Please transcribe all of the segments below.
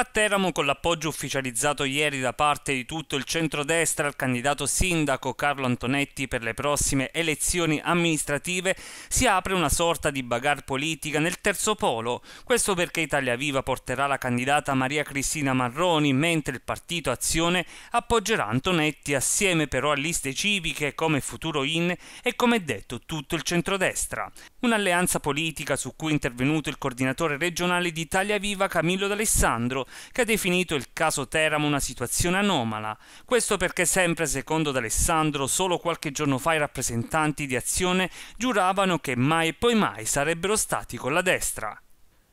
A Teramo, con l'appoggio ufficializzato ieri da parte di tutto il centrodestra al candidato sindaco Carlo Antonetti per le prossime elezioni amministrative, si apre una sorta di bagarre politica nel terzo polo. Questo perché Italia Viva porterà la candidata Maria Cristina Marroni, mentre il partito Azione appoggerà Antonetti assieme però a liste civiche come Futuro In e come detto tutto il centrodestra. Un'alleanza politica su cui è intervenuto il coordinatore regionale di Italia Viva Camillo D'Alessandro che ha definito il caso Teramo una situazione anomala. Questo perché sempre secondo D'Alessandro solo qualche giorno fa i rappresentanti di Azione giuravano che mai e poi mai sarebbero stati con la destra.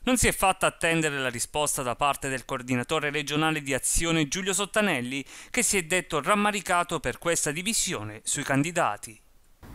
Non si è fatta attendere la risposta da parte del coordinatore regionale di azione Giulio Sottanelli, che si è detto rammaricato per questa divisione sui candidati.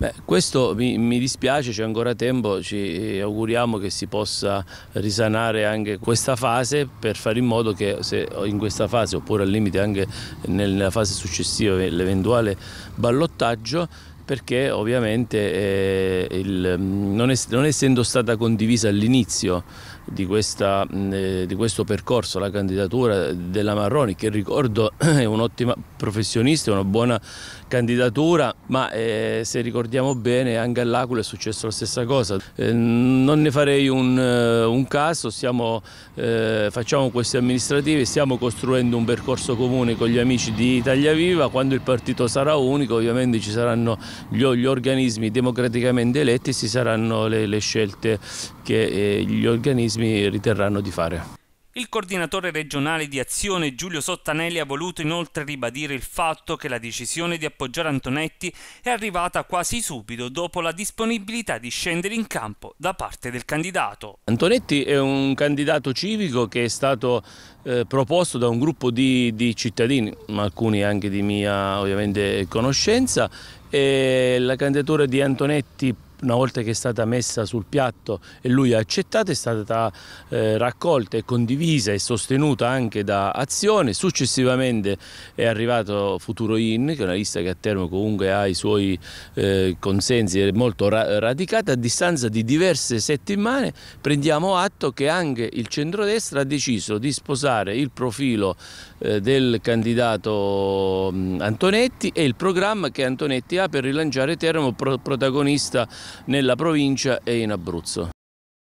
Beh, questo mi, mi dispiace, c'è ancora tempo, ci eh, auguriamo che si possa risanare anche questa fase per fare in modo che se in questa fase oppure al limite anche nella fase successiva l'eventuale ballottaggio perché ovviamente eh, il, mm, non, es non, essendo stata condivisa all'inizio di, mm, eh, di, questo percorso la candidatura della Marroni, che ricordo è un'ottima professionista, è una buona candidatura, ma eh, se ricordiamo bene anche all'Aquila è successo la stessa cosa. Eh, non ne farei un, eh, un caso, stiamo, eh, facciamo queste amministrative, stiamo costruendo un percorso comune con gli amici di Italia Viva, quando il partito sarà unico ovviamente ci saranno gli, gli organismi democraticamente eletti si saranno le, le scelte che eh, gli organismi riterranno di fare. Il coordinatore regionale di azione Giulio Sottanelli ha voluto inoltre ribadire il fatto che la decisione di appoggiare Antonetti è arrivata quasi subito dopo la disponibilità di scendere in campo da parte del candidato. Antonetti è un candidato civico che è stato eh, proposto da un gruppo di, di cittadini, alcuni anche di mia ovviamente conoscenza, e la candidatura di Antonetti una volta che è stata messa sul piatto e lui ha accettato è stata eh, raccolta e condivisa e sostenuta anche da Azione, successivamente è arrivato Futuro In che è una lista che a Termo comunque ha i suoi eh, consensi è molto ra radicata, a distanza di diverse settimane prendiamo atto che anche il centrodestra ha deciso di sposare il profilo eh, del candidato Antonetti e il programma che Antonetti ha per rilanciare Termo pro protagonista nella provincia e in Abruzzo.